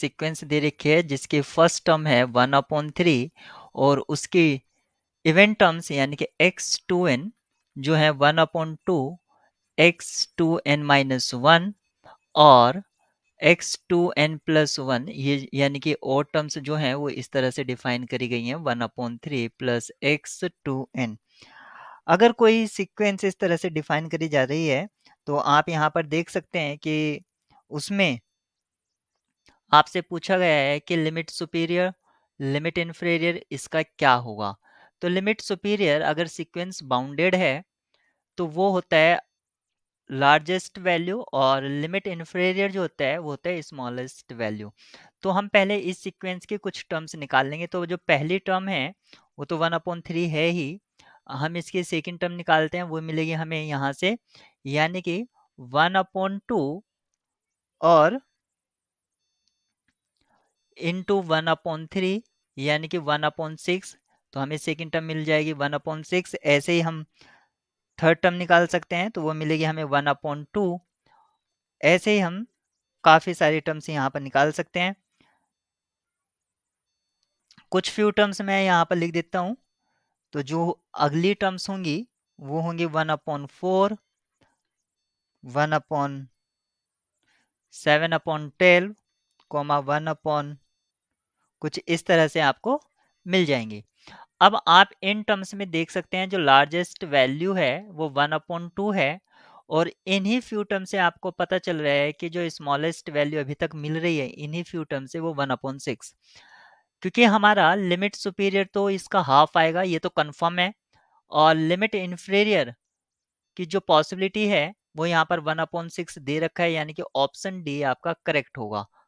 sequence दे रखी है जिसकी फर्स्ट टर्म है वन अपॉन थ्री और उसकी इवेंट टर्म्स यानी कि एक्स टू एन जो है one upon two x two n minus one और x two n plus one ये यानी कि और टर्म्स जो हैं वो इस तरह से डिफाइन करी गई हैं one upon three plus x two n अगर कोई सीक्वेंस इस तरह से डिफाइन करी जा रही है तो आप यहाँ पर देख सकते हैं कि उसमें आपसे पूछा गया है कि लिमिट सुपीरियर लिमिट इन्फीरियर इसका क्या होगा तो लिमिट सुपीरियर अगर सीक्वेंस बाउंडेड है तो वो होता है लार्जेस्ट वैल्यू और लिमिट इन्फीरियर जो होता है वो होता है स्मॉलेस्ट वैल्यू तो हम पहले इस सीक्वेंस के कुछ टर्म्स निकाल लेंगे तो जो पहली टर्म है वो तो वन अपॉन थ्री है ही हम इसके सेकेंड टर्म निकालते हैं वो मिलेगी हमें यहाँ से यानी कि वन अपॉन टू और इंटू वन अपॉन थ्री यानी कि वन अपॉन सिक्स तो हमें सेकेंड टर्म मिल जाएगी वन अपॉन सिक्स ऐसे ही हम थर्ड टर्म निकाल सकते हैं तो वो मिलेगी हमें वन अपॉन टू ऐसे ही हम काफ़ी सारे टर्म्स यहाँ पर निकाल सकते हैं कुछ फ्यू टर्म्स मैं यहाँ पर लिख देता हूँ तो जो अगली टर्म्स होंगी वो होंगी one upon four one upon seven upon twelve comma one upon कुछ इस तरह से आपको मिल जाएंगे अब आप इन टर्म्स में देख सकते हैं जो लार्जेस्ट वैल्यू है वो वन अपॉन टू है और इन्हीं फ्यू टर्म से आपको पता चल रहा है कि जो स्मॉलेस्ट वैल्यू अभी तक मिल रही है इन्हीं फ्यू टर्म से वो वन अपॉन सिक्स क्योंकि हमारा लिमिट सुपीरियर तो इसका हाफ आएगा ये तो कन्फर्म है और लिमिट इन्फीरियर की जो पॉसिबिलिटी है वो यहाँ पर वन अपॉन सिक्स दे रखा है यानी कि ऑप्शन डी आपका करेक्ट होगा